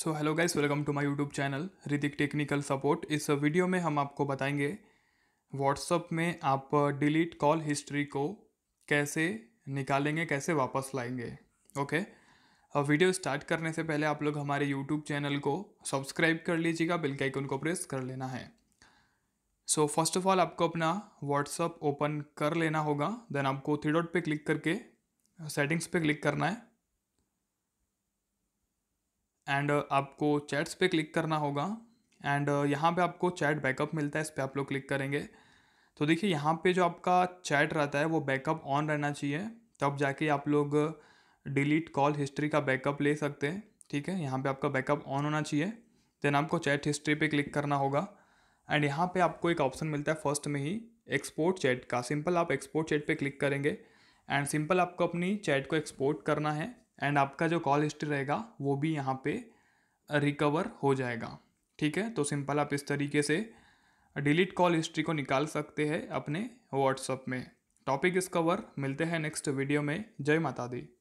so hello guys welcome to my YouTube channel Hrithik technical support इस video में हम आपको बताएंगे व्हाट्सअप में आप डिलीट कॉल हिस्ट्री को कैसे निकालेंगे कैसे वापस लाएंगे ओके वीडियो स्टार्ट करने से पहले आप लोग हमारे यूट्यूब चैनल को सब्सक्राइब कर लीजिएगा बिल के आइकन को प्रेस कर लेना है सो फर्स्ट ऑफ ऑल आपको अपना व्हाट्सअप ओपन कर लेना होगा देन आपको थ्री डॉट पे क्लिक करके सेटिंग्स पे क्लिक करना है एंड uh, आपको चैट्स पे क्लिक करना होगा एंड uh, यहाँ पे आपको चैट बैकअप मिलता है इस पर आप लोग क्लिक करेंगे तो देखिए यहाँ पे जो आपका चैट रहता है वो बैकअप ऑन रहना चाहिए तब जाके आप लोग डिलीट कॉल हिस्ट्री का बैकअप ले सकते हैं ठीक है यहाँ पे आपका बैकअप ऑन होना चाहिए देन आपको चैट हिस्ट्री पे क्लिक करना होगा एंड यहाँ पे आपको एक ऑप्शन मिलता है फर्स्ट में ही एक्सपोर्ट चैट का सिंपल आप एक्सपोर्ट चैट पे क्लिक करेंगे एंड सिंपल आपको अपनी चैट को एक्सपोर्ट करना है एंड आपका जो कॉल हिस्ट्री रहेगा वो भी यहाँ पे रिकवर हो जाएगा ठीक है तो सिंपल आप इस तरीके से डिलीट कॉल हिस्ट्री को निकाल सकते हैं अपने व्हाट्सअप में टॉपिक इस कवर मिलते हैं नेक्स्ट वीडियो में जय माता दी